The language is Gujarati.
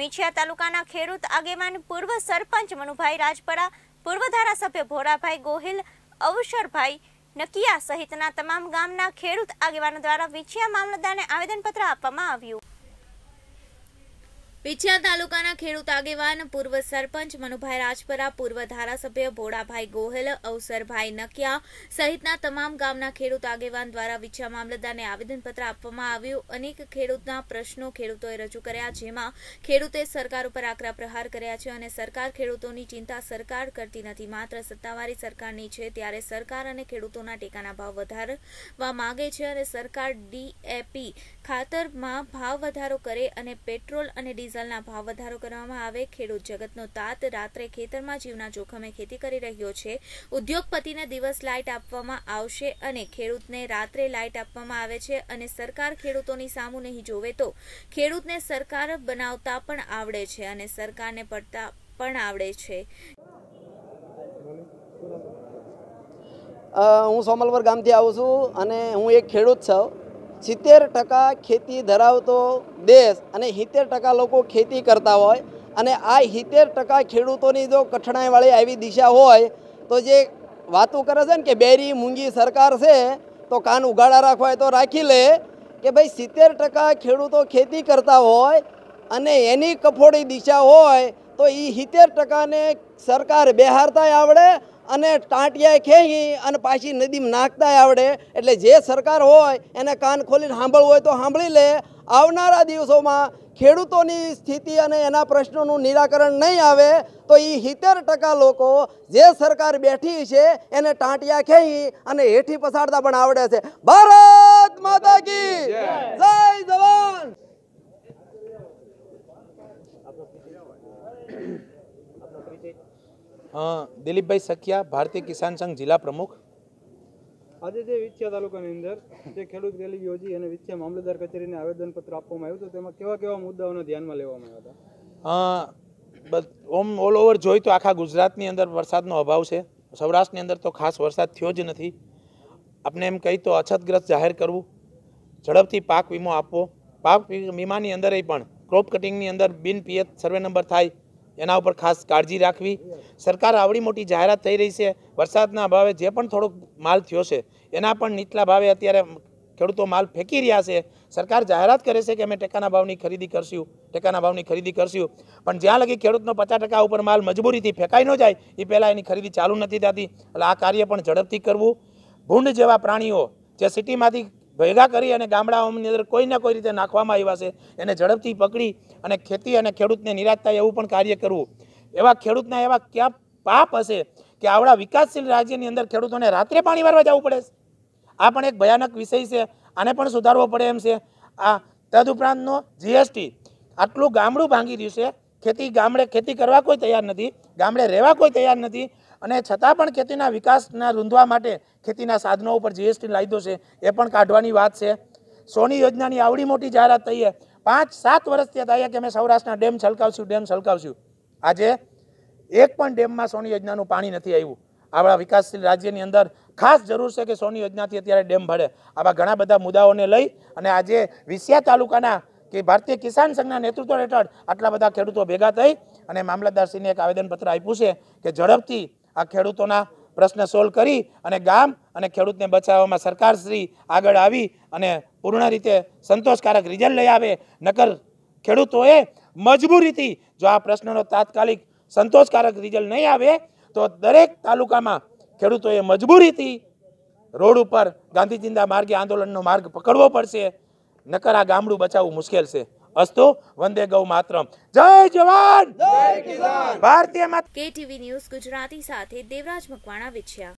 વીંછિયા તાલુકાના ખેડૂત આગેવાન પૂર્વ સરપંચ મનુભાઈ રાજપરા પૂર્વ ધારાસભ્ય ભોરાભાઈ ગોહિલ અવસરભાઈ નકિયા સહિતના તમામ ગામના ખેડૂત આગેવાનો દ્વારા વિંછિયા મામલતદારને આવેદનપત્ર આપવામાં આવ્યું પીછિયા તાલુકાના ખેડૂત આગેવાન પૂર્વ સરપંચ મનુભાઈ રાજપરા પૂર્વ ધારાસભ્ય ભોળાભાઈ ગોહેલ અવસરભાઈ નકિયા સહિતના તમામ ગામના ખેડૂત આગેવાન દ્વારા વિછિયા મામલતદારને આવેદનપત્ર આપવામાં આવ્યું અનેક ખેડૂતના પ્રશ્નો ખેડૂતોએ રજૂ કર્યા જેમાં ખેડૂતે સરકાર ઉપર આકરા પ્રહાર કર્યા છે અને સરકાર ખેડૂતોની ચિંતા સરકાર કરતી નથી માત્ર સત્તાવારી સરકારની છે ત્યારે સરકાર અને ખેડૂતોના ટેકાના ભાવ વધારવા માગે છે અને સરકાર ડીએપી ખાતરમાં ભાવ વધારો કરે અને પેટ્રોલ અને ડીઝલ ડીઝલના ભાવ વધારો કરવામાં આવે ખેડૂત જગતનો તાત રાત્રે ખેતરમાં જીવના જોખમે ખેતી કરી રહ્યો છે ઉદ્યોગપતિને દિવસ લાઇટ આપવામાં આવશે અને ખેડૂતને રાત્રે લાઇટ આપવામાં આવે છે અને સરકાર ખેડૂતોની સામું નહીં જોવે તો ખેડૂતને સરકાર બનાવતા પણ આવડે છે અને સરકારને પડતા પણ આવડે છે હું સોમલવર ગામથી આવું છું અને હું એક ખેડૂત છું 70% ખેતી ધરાવતો દેશ અને 70% લોકો ખેતી કરતા હોય અને આ 70% ખેડૂતોની જો કઠણાઈવાળી આવી દિશા હોય તો જે વાતું કરે છે ને કે બેરી મુંગી સરકાર છે તો कान ઉગાડા રાખવા એ તો રાખી લે કે ભાઈ 70% ખેડૂતો ખેતી કરતા હોય અને એની કફોડી દિશા હોય તો ઈ 70% ને સરકાર બેહરતાય આવડે અને ટાંટિયા ખેહી અને પાછી નદીમાં નાખતા આવડે એટલે જે સરકાર હોય એને કાન ખોલીને સાંભળવું હોય તો સાંભળી લે આવનારા દિવસોમાં ખેડૂતોની સ્થિતિ અને એના પ્રશ્નોનું નિરાકરણ નહીં આવે તો એ સિત્તેર ટકા લોકો જે સરકાર બેઠી છે એને ટાંટિયા ખેઈ અને હેઠી પસારતા પણ આવડે છે ભારત માતા કી જય જવાન દિલીપભાઈ સખિયા ભારતીય કિસાન સંઘ જિલ્લા પ્રમુખ આજે જે વિછ્યા તાલુકાની અંદર જે ખેડૂત રેલી યોજી અને વિછ્યા મામલતદાર કચેરીને આવેદનપત્ર આપવામાં આવ્યું હતું તેમાં કેવા કેવા મુદ્દાઓને ધ્યાનમાં લેવામાં આવ્યા હતા ઓમ ઓલ ઓવર જોઈ તો આખા ગુજરાતની અંદર વરસાદનો અભાવ છે સૌરાષ્ટ્રની અંદર તો ખાસ વરસાદ થયો જ નથી આપણે એમ કહી તો અછતગ્રસ્ત જાહેર કરવું ઝડપથી પાક વીમો આપવો પાક વીમાની અંદર પણ ક્રોપ કટિંગની અંદર બિન પિયત સર્વે નંબર થાય એના ઉપર ખાસ કાળજી રાખવી સરકાર આવડી મોટી જાહેરાત થઈ રહી છે વરસાદના અભાવે જે પણ થોડોક માલ થયો છે એના પણ નીચલા ભાવે અત્યારે ખેડૂતો માલ ફેંકી રહ્યા છે સરકાર જાહેરાત કરે છે કે અમે ટેકાના ભાવની ખરીદી કરશું ટેકાના ભાવની ખરીદી કરશું પણ જ્યાં લગી ખેડૂતનો પચાસ ટકા ઉપર માલ મજબૂરીથી ફેંકાઈ ન જાય એ પહેલાં એની ખરીદી ચાલુ નથી થતી એટલે આ કાર્ય પણ ઝડપથી કરવું ભૂંડ જેવા પ્રાણીઓ જે સિટીમાંથી ભેગા કરી અને ગામડાઓની અંદર કોઈને કોઈ રીતે નાખવામાં આવ્યા છે એને ઝડપથી પકડી અને ખેતી અને ખેડૂતને નિરાશ થાય એવું પણ કાર્ય કરવું એવા ખેડૂતના એવા ક્યાં પાપ હશે કે આવડા વિકાસશીલ રાજ્યની અંદર ખેડૂતોને રાત્રે પાણી વારવા જવું પડે છે આ પણ એક ભયાનક વિષય છે આને પણ સુધારવો પડે એમ છે આ તદુપરાંતનો જીએસટી આટલું ગામડું ભાંગી રહ્યું છે ખેતી ગામડે ખેતી કરવા કોઈ તૈયાર નથી ગામડે રહેવા કોઈ તૈયાર નથી અને છતાં પણ ખેતીના વિકાસના રૂંધવા માટે ખેતીના સાધનો ઉપર જીએસટી લાયદો છે એ પણ કાઢવાની વાત છે સોની યોજનાની આવડી મોટી જાહેરાત થઈએ પાંચ સાત વર્ષથી થાય કે અમે સૌરાષ્ટ્રના ડેમ છલકાવશું ડેમ છલકાવશું આજે એક પણ ડેમમાં સોની યોજનાનું પાણી નથી આવ્યું આપણા વિકાસશીલ રાજ્યની અંદર ખાસ જરૂર છે કે સોની યોજનાથી અત્યારે ડેમ ભળે આવા ઘણા બધા મુદ્દાઓને લઈ અને આજે વિસિયા તાલુકાના કે ભારતીય કિસાન સંઘના નેતૃત્વ હેઠળ આટલા બધા ખેડૂતો ભેગા થઈ અને મામલતદારશ્રીને એક આવેદનપત્ર આપ્યું છે કે ઝડપથી આ ખેડૂતોના પ્રશ્ન સોલ્વ કરી અને ગામ અને ખેડૂતને બચાવવામાં સરકારશ્રી આગળ આવી અને પૂર્ણ રીતે સંતોષકારક રિઝલ્ટ લઈ આવે નકર ખેડૂતોએ મજબૂરીથી જો આ પ્રશ્નનો તાત્કાલિક સંતોષકારક રિઝલ્ટ નહીં આવે તો દરેક તાલુકામાં ખેડૂતોએ મજબૂરીથી રોડ ઉપર ગાંધીજીના માર્ગે આંદોલનનો માર્ગ પકડવો પડશે નકર આ ગામડું બચાવવું મુશ્કેલ છે અસ્તુ વંદે ગૌ માત્રમ જય જવાન ભારતીય કેટીવી ન્યૂઝ ગુજરાતી સાથે દેવરાજ મકવાણા વિછ્યા